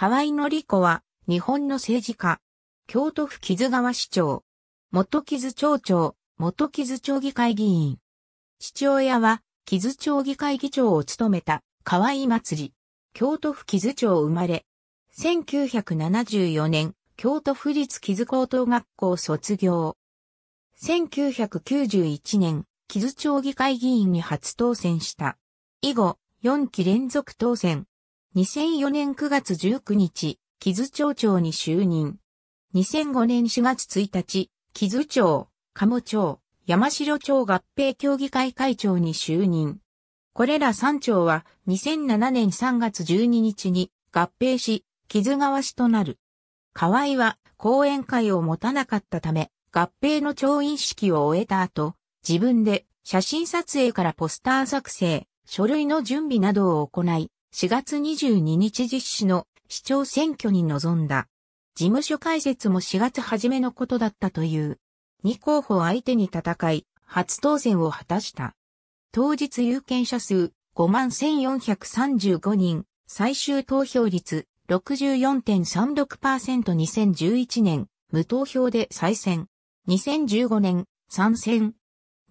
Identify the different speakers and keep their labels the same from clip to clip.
Speaker 1: 河合
Speaker 2: 則子は、日本の政治家。京都府木津川市長。元木津町長、元木津町議会議員。父親は、木津町議会議長を務めた、河合祭り。京都府木津町生まれ。1974年、京都府立木津高等学校卒業。1991年、木津町議会議員に初当選した。以後、4期連続当選。2004年9月19日、木津町長に就任。2005年4月1日、木津町、鴨町、山城町合併協議会会長に就任。これら3町は2007年3月12日に合併し、木津川市となる。河合は講演会を持たなかったため、合併の調印式を終えた後、自分で写真撮影からポスター作成、書類の準備などを行い、4月22日実施の市長選挙に臨んだ。事務所開設も4月初めのことだったという。2候補相手に戦い、初当選を果たした。当日有権者数51,435人、最終投票率 64.36%2011 年、無投票で再選。2015年、参戦。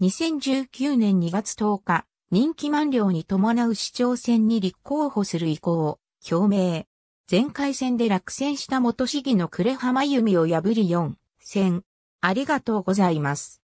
Speaker 2: 2019年2月10日、任期満了に伴う市長選に立候補する意向を表明。前回戦で落選した元市議の呉浜由美を破り4戦。ありがとうご
Speaker 1: ざいます。